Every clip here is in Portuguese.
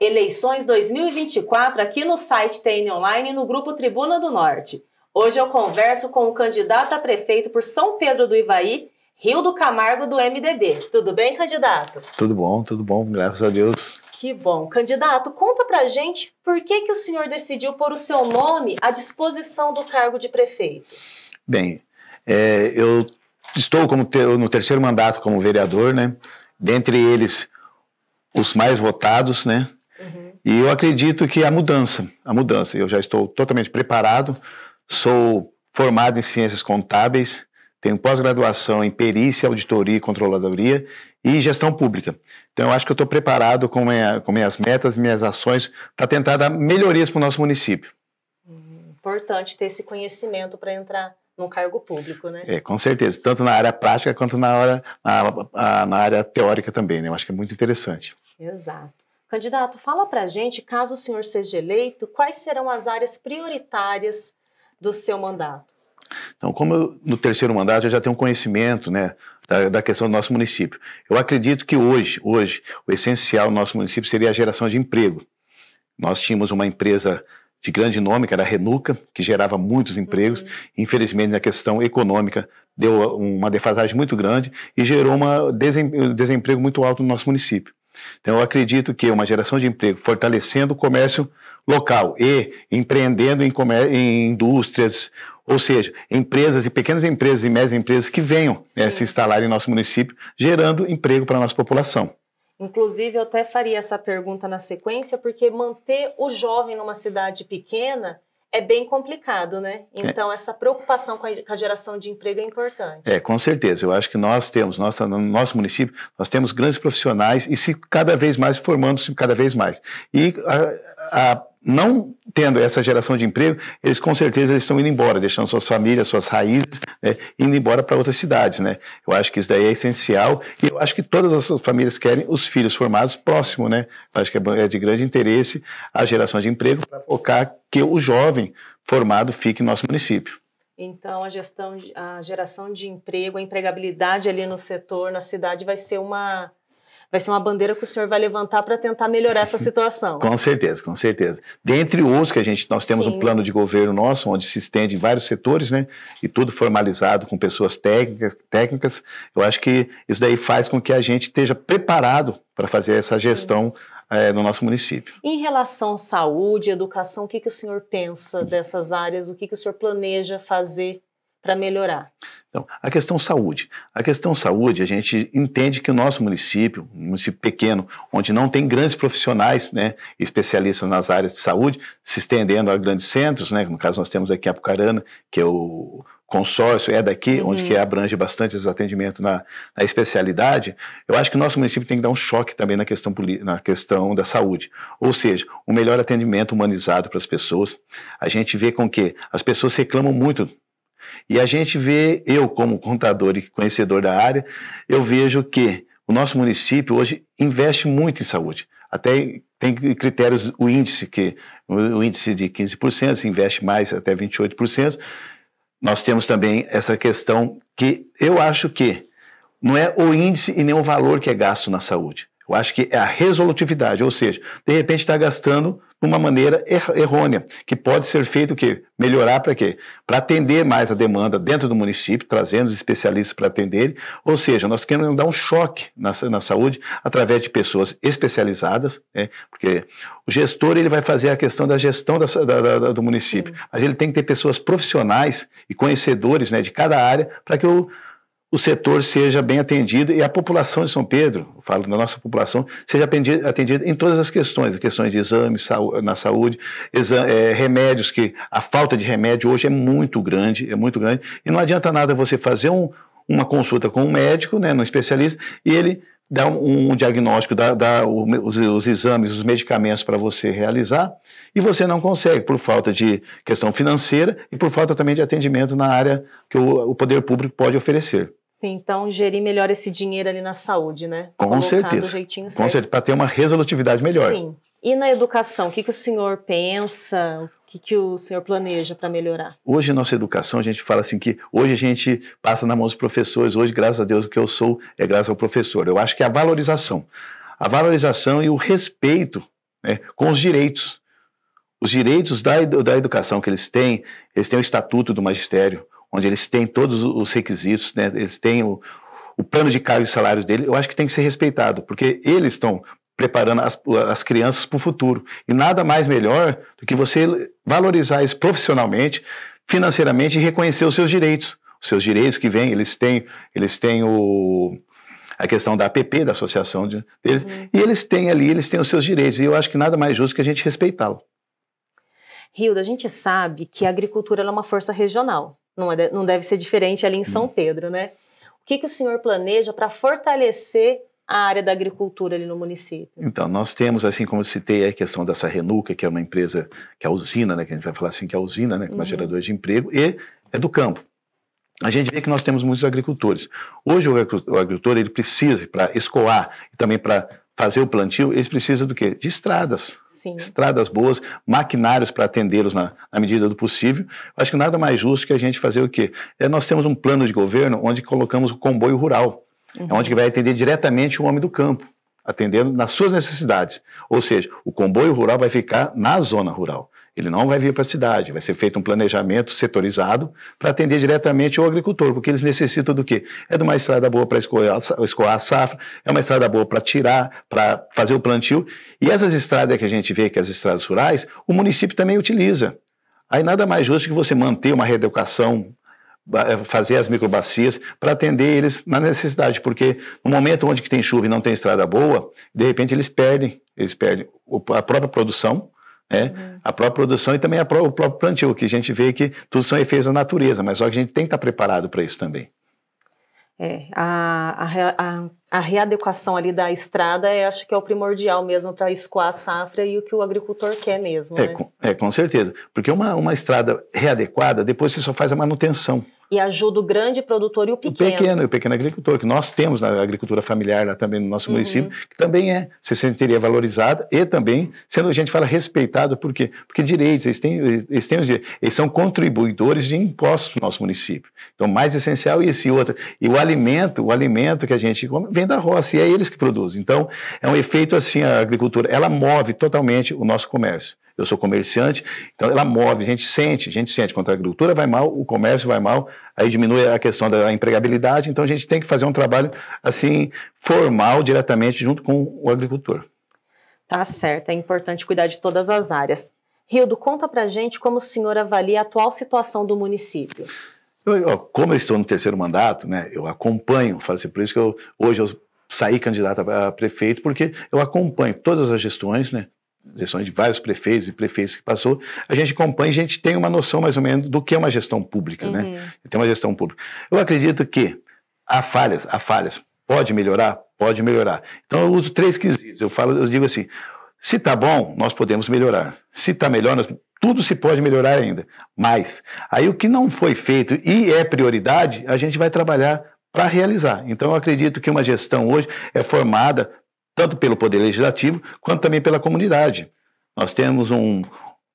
Eleições 2024 aqui no site TN Online no grupo Tribuna do Norte. Hoje eu converso com o candidato a prefeito por São Pedro do Ivaí, Rio do Camargo do MDB. Tudo bem, candidato? Tudo bom, tudo bom, graças a Deus. Que bom. Candidato, conta pra gente por que, que o senhor decidiu pôr o seu nome à disposição do cargo de prefeito. Bem, é, eu estou como te, no terceiro mandato como vereador, né? Dentre eles, os mais votados, né? E eu acredito que a mudança, a mudança, eu já estou totalmente preparado, sou formado em ciências contábeis, tenho pós-graduação em perícia, auditoria e controladoria e gestão pública. Então eu acho que eu estou preparado com, minha, com minhas metas e minhas ações para tentar dar melhorias para o nosso município. Importante ter esse conhecimento para entrar num cargo público, né? É, com certeza, tanto na área prática quanto na, hora, na, na área teórica também, né? Eu acho que é muito interessante. Exato. Candidato, fala para a gente, caso o senhor seja eleito, quais serão as áreas prioritárias do seu mandato? Então, como eu, no terceiro mandato eu já tenho conhecimento né, da, da, questão do nosso município, eu acredito que hoje, hoje o essencial do nosso município seria a geração de emprego. Nós tínhamos uma empresa de grande nome, que era a Renuca, que gerava muitos empregos. Uhum. Infelizmente, na questão econômica, deu uma defasagem muito grande e gerou um desem, desemprego muito alto no nosso município. Então, eu acredito que uma geração de emprego fortalecendo o comércio local e empreendendo em, em indústrias, ou seja, empresas e pequenas empresas e médias empresas que venham né, se instalar em nosso município, gerando emprego para a nossa população. Inclusive, eu até faria essa pergunta na sequência, porque manter o jovem numa cidade pequena é bem complicado, né? É. Então, é. essa preocupação com a, geração de emprego é importante. É, com certeza. Eu acho que nós temos, nós, no nosso município, nós temos grandes profissionais e se cada vez mais formando-se cada vez mais. E a, a não tendo essa geração de emprego, eles com certeza eles estão indo embora, deixando suas famílias, suas raízes, né, indo embora para outras cidades. Né? Eu acho que isso daí é essencial e eu acho que todas as famílias querem os filhos formados próximo. Né? Eu acho que é, é de grande interesse a geração de emprego para focar que o jovem formado fique no nosso município. Então, a, gestão, a geração de emprego, a empregabilidade ali no setor, na cidade, vai ser uma, vai ser uma bandeira que o senhor vai levantar para tentar melhorar essa situação. com certeza, com certeza. Dentre os que a gente, nós temos Sim. um plano de governo nosso, onde se estende em vários setores, né? E tudo formalizado com pessoas técnicas, técnicas. Eu acho que isso daí faz com que a gente esteja preparado para fazer essa Sim. gestão é, no nosso município. Em relação à saúde, educação, o que, que o senhor pensa dessas áreas? O que, que o senhor planeja fazer para melhorar? Então, a questão saúde. A questão saúde, a gente entende que o nosso município, um município pequeno, onde não tem grandes profissionais, né, especialistas nas áreas de saúde, se estendendo a grandes centros, né, no caso nós temos aqui a Apucarana, que é o consórcio, é daqui, uhum. onde que abrange bastante esse atendimento na, na, especialidade, eu acho que o nosso município tem que dar um choque também na questão, na questão da saúde. Ou seja, um melhor atendimento humanizado para as pessoas. A gente vê com que as pessoas reclamam muito e a gente vê, eu como contador e conhecedor da área, eu vejo que o nosso município hoje investe muito em saúde. Até tem critérios, o índice, que o índice de 15%, investe mais até 28%. Nós temos também essa questão que eu acho que não é o índice e nem o valor que é gasto na saúde. Eu acho que é a resolutividade, ou seja, de repente está gastando de uma maneira er errônea, que pode ser feito o quê? Melhorar para quê? Para atender mais a demanda dentro do município, trazendo os especialistas para atender, ou seja, nós queremos dar um choque na, na saúde através de pessoas especializadas, né? porque o gestor ele vai fazer a questão da gestão da, da, da, do município, Sim. mas ele tem que ter pessoas profissionais e conhecedores né, de cada área para que o o setor seja bem atendido e a população de São Pedro, falo da nossa população, seja atendida, em todas as questões, questões de exames na saúde, exame, é, remédios, que a falta de remédio hoje é muito grande, é muito grande, e não adianta nada você fazer um, uma consulta com um médico, né, um especialista, e ele dá um, um diagnóstico, dá, dá os, os, exames, os medicamentos para você realizar, e você não consegue, por falta de questão financeira e por falta também de atendimento na área que o, o poder público pode oferecer. Então, gerir melhor esse dinheiro ali na saúde, né? Com Colocar certeza. Com certeza, para ter uma resolutividade melhor. Sim. E na educação, o que, que o senhor pensa? O que, que o senhor planeja para melhorar? Hoje, nossa educação, a gente fala assim que hoje a gente passa na mão dos professores, hoje, graças a Deus, o que eu sou é graças ao professor. Eu acho que é a valorização. A valorização e o respeito né, com os direitos. Os direitos da, da educação que eles têm, eles têm o estatuto do magistério, onde eles têm todos os requisitos, né? eles têm o, o plano de cargo e salários dele, eu acho que tem que ser respeitado, porque eles estão preparando as, as crianças para o futuro. E nada mais melhor do que você valorizar isso profissionalmente, financeiramente e reconhecer os seus direitos. Os seus direitos que vêm, eles têm, eles têm o, a questão da APP, da associação de, deles, uhum. e eles têm ali, eles têm os seus direitos. E eu acho que nada mais justo que a gente respeitá-lo. Hilda, a gente sabe que a agricultura é uma força regional não, é, não deve ser diferente ali em São hum. Pedro, né? O que, que o senhor planeja para fortalecer a área da agricultura ali no município? Então, nós temos, assim como eu citei, a questão dessa Renuca, que é uma empresa, que é a usina, né, que a gente vai falar assim, que é a usina, né, que é uma uhum. geradora de emprego, e é do campo. A gente vê que nós temos muitos agricultores. Hoje o agricultor ele precisa para escoar e também para fazer o plantio, eles precisam do quê? De estradas. Sim. Estradas boas, maquinários para atendê-los na, na, medida do possível. Acho que nada mais justo que a gente fazer o quê? É, nós temos um plano de governo onde colocamos o comboio rural, é uhum. é onde vai atender diretamente o homem do campo, atendendo nas suas necessidades. Ou seja, o comboio rural vai ficar na zona rural. Ele não vai vir para a cidade, vai ser feito um planejamento setorizado para atender diretamente o agricultor, porque eles necessitam do quê? É de uma estrada boa para escoar, a safra, é uma estrada boa para tirar, para fazer o plantio. E essas estradas que a gente vê, que é as estradas rurais, o município também utiliza. Aí nada mais justo que você manter uma reeducação eh, fazer as microbacias para atender eles na necessidade, porque no momento onde que tem chuva e não tem estrada boa, de repente eles perdem, eles perdem a própria produção, né? Uhum. A própria produção e também pró o próprio plantio, que a gente vê que tudo são efeitos da natureza, mas só que a gente tem que estar preparado para isso também. É, a, a, a, readequação ali da estrada, eu acho que é o primordial mesmo para escoar a safra e o que o agricultor quer mesmo. É, né? com, é com certeza. Porque uma, uma estrada readequada, depois você só faz a manutenção e ajuda o grande produtor e o pequeno. O pequeno, o pequeno agricultor, que nós temos na agricultura familiar lá também no nosso uhum. município, que também é, se sentiria valorizada e também, sendo a gente fala respeitado, por quê? Porque direitos, eles têm, eles têm os direitos, eles são contribuidores de impostos no nosso município. Então, mais essencial e esse outro. E o alimento, o alimento que a gente come vem da roça e é eles que produzem. Então, é um efeito assim, a agricultura, ela move totalmente o nosso comércio eu sou comerciante. Então ela move, a gente sente, a gente sente. Quando a agricultura vai mal, o comércio vai mal, aí diminui a questão da empregabilidade. Então a gente tem que fazer um trabalho assim formal diretamente junto com o agricultor. Tá certo, é importante cuidar de todas as áreas. Rildo, conta pra gente como o senhor avalia a atual situação do município. Eu, eu, como eu estou no terceiro mandato, né, eu acompanho, faço assim, por isso que eu, hoje eu saí candidato a prefeito, porque eu acompanho todas as gestões, né, gestões de vários prefeitos e prefeitos que passou, a gente acompanha, a gente tem uma noção mais ou menos do que é uma gestão pública, né? uhum. né? Tem uma gestão pública. Eu acredito que há falhas, há falhas. Pode melhorar, pode melhorar. Então eu uso três quesitos. Eu falo, eu digo assim: se está bom, nós podemos melhorar. Se está melhor, nós, tudo se pode melhorar ainda. Mas aí o que não foi feito e é prioridade, a gente vai trabalhar para realizar. Então eu acredito que uma gestão hoje é formada tanto pelo Poder Legislativo quanto também pela comunidade. Nós temos um,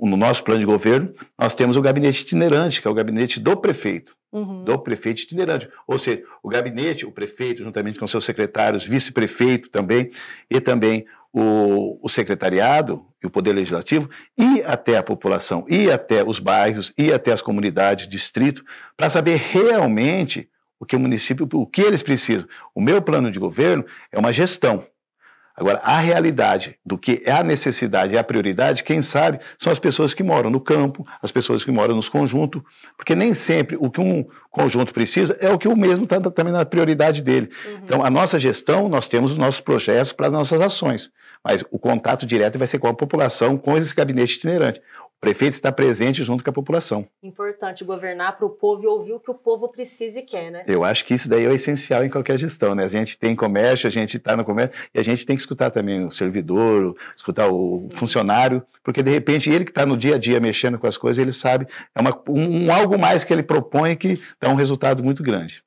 no nosso plano de governo, nós temos o gabinete itinerante, que é o gabinete do prefeito, uhum. do prefeito itinerante. Ou seja, o gabinete, o prefeito, juntamente com seus secretários, vice-prefeito também, e também o, o, secretariado e o poder legislativo, e até a população, e até os bairros, e até as comunidades, distrito, para saber realmente o que o município, o que eles precisam. O meu plano de governo é uma gestão. Agora, a realidade do que é a necessidade e a prioridade, quem sabe, são as pessoas que moram no campo, as pessoas que moram nos conjuntos, porque nem sempre o que um conjunto precisa é o que o mesmo está também na prioridade dele. Uhum. Então, a nossa gestão, nós temos os nossos projetos para as nossas ações, mas o contato direto vai ser com a população, com esse gabinete itinerante prefeito está presente junto com a população. Importante governar para o povo e ouvir o que o povo precisa e quer, né? Eu acho que isso daí é essencial em qualquer gestão, né? A gente tem comércio, a gente está no comércio e a gente tem que escutar também o servidor, escutar o Sim. funcionário, porque de repente ele que está no dia a dia mexendo com as coisas, ele sabe, é uma, um, um algo mais que ele propõe que dá um resultado muito grande.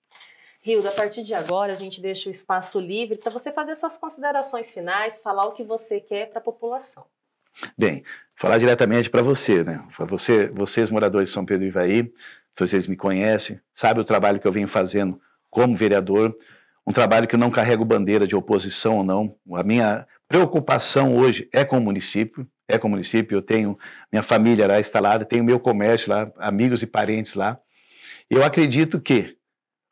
Rio, a partir de agora a gente deixa o espaço livre para você fazer suas considerações finais, falar o que você quer para a população. Bem, falar diretamente para você, né? Para você, vocês moradores de São Pedro e Ivaí, vocês me conhecem, sabe o trabalho que eu venho fazendo como vereador, um trabalho que eu não carrego bandeira de oposição ou não. A minha preocupação hoje é com o município, é com o município, eu tenho minha família lá instalada, tenho meu comércio lá, amigos e parentes lá. Eu acredito que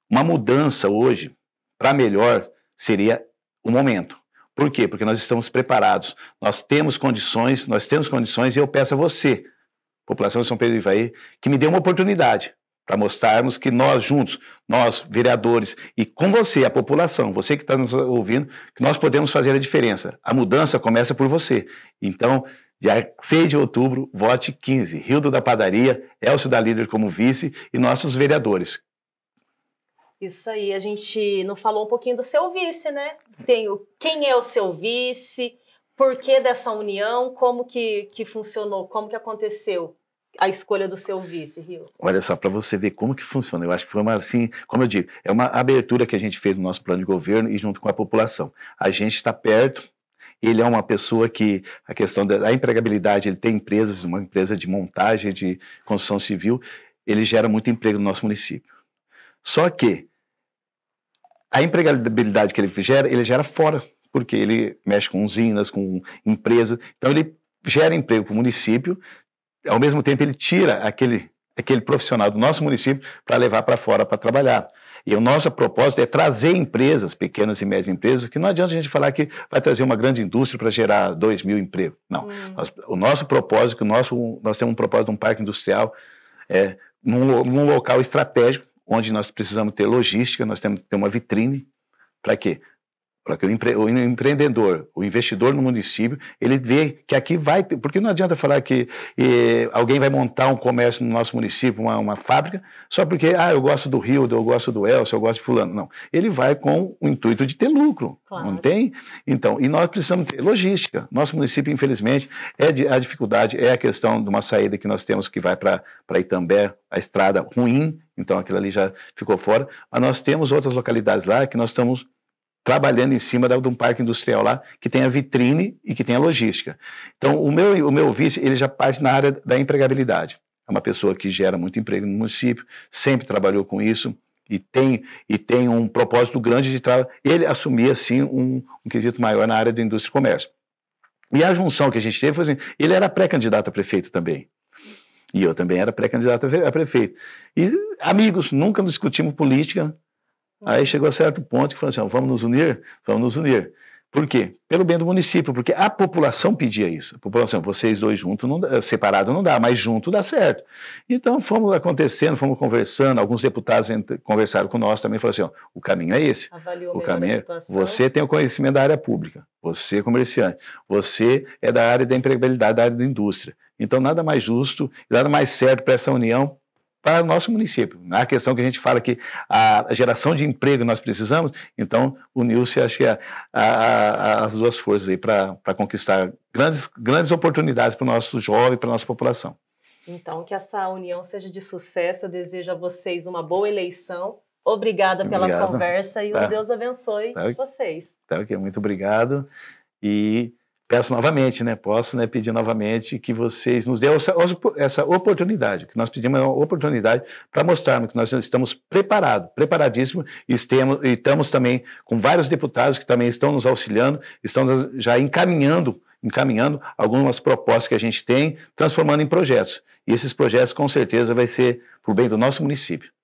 uma mudança hoje para melhor seria o momento. Por quê? Porque nós estamos preparados, nós temos condições, nós temos condições e eu peço a você, população de São Pedro do Ivaí, que me dê uma oportunidade para mostrarmos que nós juntos, nós vereadores e com você, a população, você que está nos ouvindo, que nós podemos fazer a diferença. A mudança começa por você. Então, dia 6 de outubro, vote 15. Rildo da Padaria, Elcio da Líder como vice e nossos vereadores. Isso aí, a gente não falou um pouquinho do seu vice, né? Tem o, quem é o seu vice, por que dessa união, como que, que funcionou, como que aconteceu a escolha do seu vice, Rio? Olha só, para você ver como que funciona, eu acho que foi uma, assim, como eu digo, é uma abertura que a gente fez no nosso plano de governo e junto com a população. A gente está perto, ele é uma pessoa que a questão da empregabilidade, ele tem empresas, uma empresa de montagem, de construção civil, ele gera muito emprego no nosso município. Só que a empregabilidade que ele gera, ele gera fora, porque ele mexe com usinas, com empresas. Então ele gera emprego para o município, ao mesmo tempo ele tira aquele, aquele profissional do nosso município para levar para fora para trabalhar. E o nosso propósito é trazer empresas, pequenas e médias empresas, que não adianta a gente falar que vai trazer uma grande indústria para gerar 2 mil empregos. Não. Hum. Nós, o nosso propósito, o nosso, nós temos um propósito de um parque industrial é, num, num local estratégico onde nós precisamos ter logística, nós temos que ter uma vitrine. Para quê? para que o, empre, o, empreendedor, o investidor no município, ele vê que aqui vai ter, porque não adianta falar que eh, alguém vai montar um comércio no nosso município, uma, uma fábrica, só porque, ah, eu gosto do Rio, eu gosto do Elcio, eu gosto de fulano. Não, ele vai com o intuito de ter lucro, claro. não tem? Então, e nós precisamos ter logística. Nosso município, infelizmente, é de, a dificuldade é a questão de uma saída que nós temos que vai para Itambé, a estrada ruim, então aquilo ali já ficou fora, mas nós temos outras localidades lá que nós estamos trabalhando em cima de um parque industrial lá que tem a vitrine e que tem a logística. Então, o meu, o meu vice, ele já parte na área da empregabilidade. É uma pessoa que gera muito emprego no município, sempre trabalhou com isso e tem, e tem um propósito grande de trabalho. Ele assumia, assim, um, um quesito maior na área da indústria e comércio. E a junção que a gente teve foi assim, ele era pré-candidato a prefeito também. E eu também era pré-candidato a prefeito. E amigos, nunca discutimos política, Aí chegou a certo ponto que falou assim: vamos nos unir? Vamos nos unir. Por quê? Pelo bem do município, porque a população pedia isso. A população, vocês dois juntos, não, separado não dá, mas junto dá certo. Então fomos acontecendo, fomos conversando, alguns deputados conversaram com nós também, falaram assim, ó, o caminho é esse. Avaliou o caminho é, Você tem o conhecimento da área pública, você é comerciante, você é da área da empregabilidade, da área da indústria. Então nada mais justo, nada mais certo para essa união para o nosso município. Na é questão que a gente fala que a geração de emprego nós precisamos, então uniu-se, acho que, a, a, as duas forças aí para conquistar grandes, grandes oportunidades para o nosso jovem, para a nossa população. Então, que essa união seja de sucesso. Eu desejo a vocês uma boa eleição. Obrigada pela obrigado. conversa e tá. um Deus abençoe tá. vocês. Tá, Muito obrigado. E peço novamente, né? Posso né, pedir novamente que vocês nos dêem essa, essa oportunidade, que nós pedimos uma oportunidade para mostrarmos que nós estamos preparados, preparadíssimos, e estamos, e estamos também com vários deputados que também estão nos auxiliando, estão já encaminhando encaminhando algumas propostas que a gente tem, transformando em projetos. E esses projetos, com certeza, vai ser por bem do nosso município.